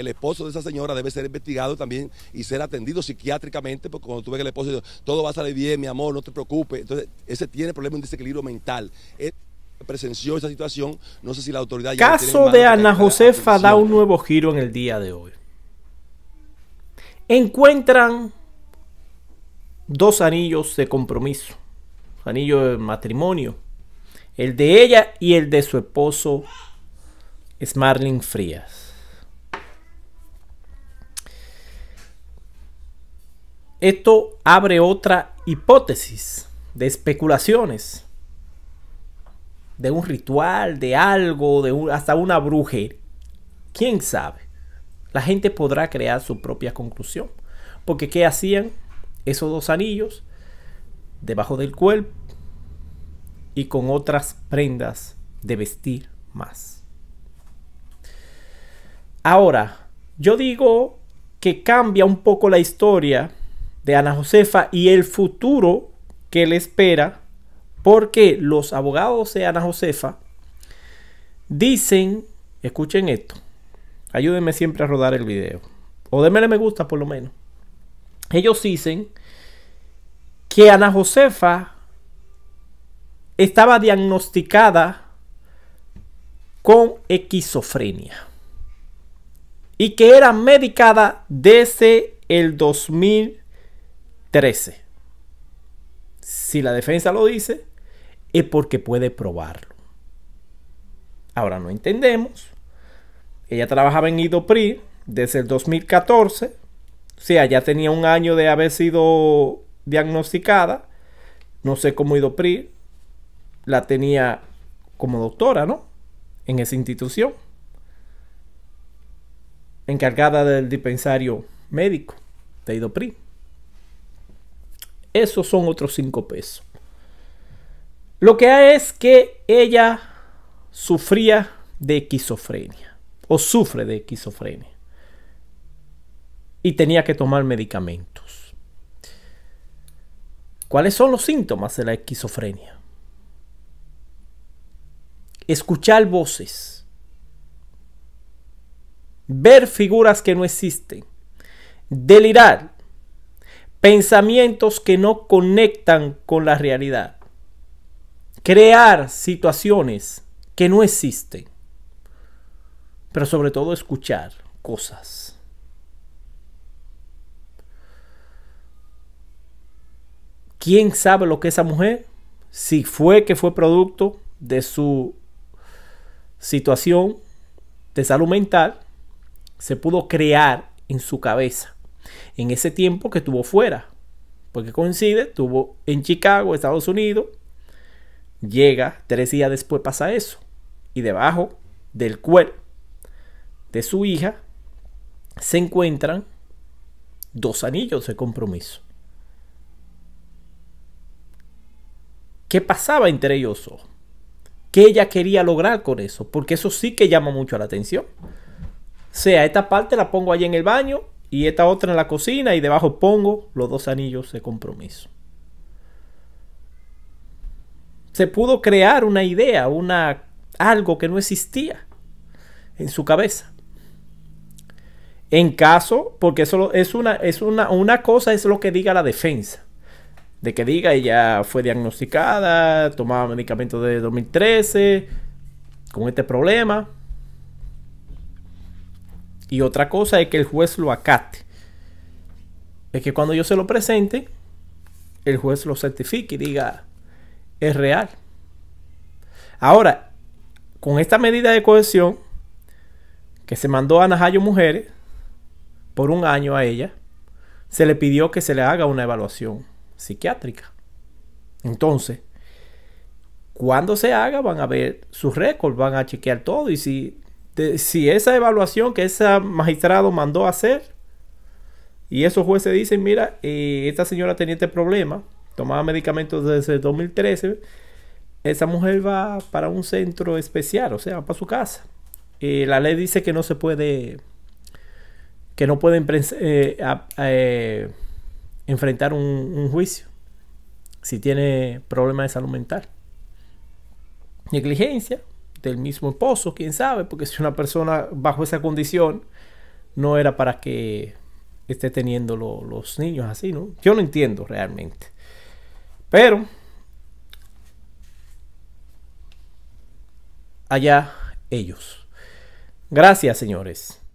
el esposo de esa señora debe ser investigado también y ser atendido psiquiátricamente, porque cuando tú ves que el esposo dice, todo va a salir bien, mi amor, no te preocupes. Entonces, ese tiene problemas de desequilibrio mental. presenció esa situación, no sé si la autoridad... El Caso de Ana Josefa da un nuevo giro en el día de hoy. Encuentran dos anillos de compromiso, anillo de matrimonio, el de ella y el de su esposo, es Smarling Frías. Esto abre otra hipótesis de especulaciones, de un ritual, de algo, de hasta una brujería. ¿Quién sabe? La gente podrá crear su propia conclusión. Porque ¿qué hacían esos dos anillos debajo del cuerpo y con otras prendas de vestir más? Ahora, yo digo que cambia un poco la historia de Ana Josefa y el futuro que le espera, porque los abogados de Ana Josefa dicen, escuchen esto, ayúdenme siempre a rodar el video, o démele me gusta por lo menos. Ellos dicen que Ana Josefa estaba diagnosticada con esquizofrenia y que era medicada desde el 2000 13. Si la defensa lo dice, es porque puede probarlo. Ahora no entendemos. Ella trabajaba en IDOPRI desde el 2014. O sea, ya tenía un año de haber sido diagnosticada. No sé cómo IDOPRI la tenía como doctora, ¿no? En esa institución. Encargada del dispensario médico de IDOPRI. Esos son otros cinco pesos. Lo que hay es que ella sufría de esquizofrenia o sufre de esquizofrenia y tenía que tomar medicamentos. ¿Cuáles son los síntomas de la esquizofrenia? Escuchar voces, ver figuras que no existen, delirar, pensamientos que no conectan con la realidad. Crear situaciones que no existen. Pero sobre todo escuchar cosas. ¿Quién sabe lo que esa mujer? Si fue que fue producto de su situación de salud mental, se pudo crear en su cabeza en ese tiempo que estuvo fuera. Porque coincide, estuvo en Chicago, Estados Unidos, llega, tres días después pasa eso. Y debajo del cuerpo de su hija se encuentran dos anillos de compromiso. ¿Qué pasaba entre ellos ¿Qué ella quería lograr con eso? Porque eso sí que llama mucho la atención. O sea, esta parte la pongo ahí en el baño y esta otra en la cocina y debajo pongo los dos anillos de compromiso. Se pudo crear una idea, una algo que no existía en su cabeza. En caso, porque eso es una, es una, una cosa es lo que diga la defensa. De que diga ella fue diagnosticada, tomaba medicamentos de 2013 con este problema. Y otra cosa es que el juez lo acate. Es que cuando yo se lo presente, el juez lo certifique y diga, es real. Ahora, con esta medida de cohesión que se mandó a Najayo Mujeres por un año a ella, se le pidió que se le haga una evaluación psiquiátrica. Entonces, cuando se haga van a ver sus récords, van a chequear todo y si si esa evaluación que ese magistrado mandó hacer y esos jueces dicen, mira, eh, esta señora tenía este problema, tomaba medicamentos desde 2013, esa mujer va para un centro especial, o sea, para su casa. y eh, la ley dice que no se puede, que no pueden eh, enfrentar un, un juicio si tiene problemas de salud mental. Negligencia, del mismo esposo, quién sabe, porque si una persona bajo esa condición no era para que esté teniendo los niños así, ¿no? Yo no entiendo realmente. Pero allá ellos. Gracias, señores.